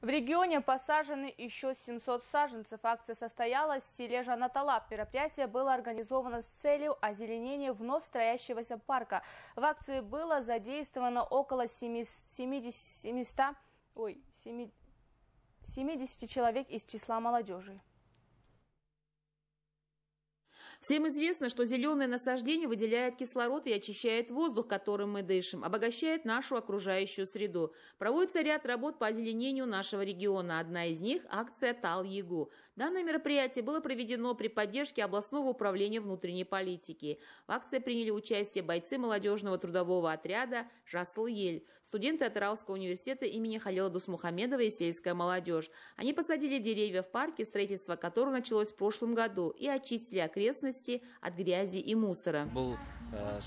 В регионе посажены еще 700 саженцев. Акция состоялась в селе Жанаталап. Мероприятие было организовано с целью озеленения вновь строящегося парка. В акции было задействовано около 70, 700, ой, 70, 70 человек из числа молодежи. Всем известно, что зеленое насаждение выделяет кислород и очищает воздух, которым мы дышим, обогащает нашу окружающую среду. Проводится ряд работ по озеленению нашего региона. Одна из них – акция «Тал-Ягу». Данное мероприятие было проведено при поддержке областного управления внутренней политики. В акции приняли участие бойцы молодежного трудового отряда «Жасл-Ель», студенты от университета имени Халила Дусмухамедова и сельская молодежь. Они посадили деревья в парке, строительство которого началось в прошлом году, и очистили окрестности частности от грязи и мусора. Э,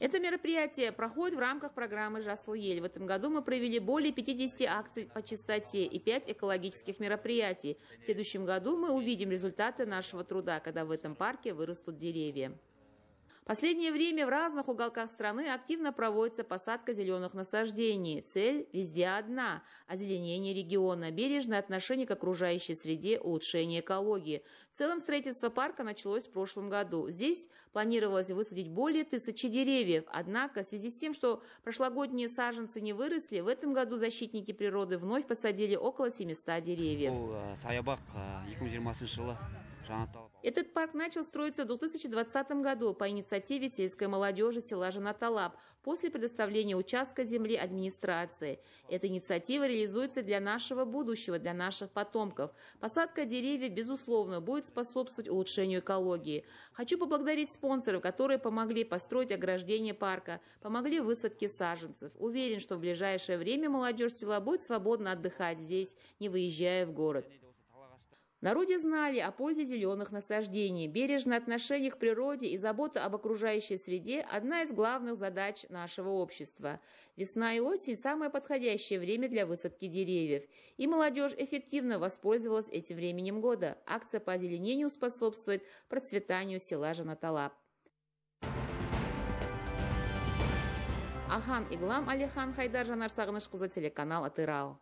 Это мероприятие проходит в рамках программы «Жасл Ель». В этом году мы провели более 50 акций по чистоте и 5 экологических мероприятий. В следующем году мы увидим результаты нашего труда, когда в этом парке вырастут деревья. Последнее время в разных уголках страны активно проводится посадка зеленых насаждений. Цель везде одна – озеленение региона, бережное отношение к окружающей среде, улучшение экологии. В целом строительство парка началось в прошлом году. Здесь планировалось высадить более тысячи деревьев. Однако в связи с тем, что прошлогодние саженцы не выросли, в этом году защитники природы вновь посадили около 700 деревьев. Э, э, этот парк начал строиться в 2020 году по инициативе сельской молодежи села Жанаталаб после предоставления участка земли администрации. Эта инициатива реализуется для нашего будущего, для наших потомков. Посадка деревьев, безусловно, будет способствовать улучшению экологии. Хочу поблагодарить спонсоров, которые помогли построить ограждение парка, помогли высадке саженцев. Уверен, что в ближайшее время молодежь села будет свободно отдыхать здесь, не выезжая в город. Народе знали о пользе зеленых насаждений, бережное отношение к природе и забота об окружающей среде – одна из главных задач нашего общества. Весна и осень – самое подходящее время для высадки деревьев, и молодежь эффективно воспользовалась этим временем года. Акция по озеленению способствует процветанию села Жанаталап. Ахан Иглам Алихан Хайдар Жанар Сагныш телеканал Атырау.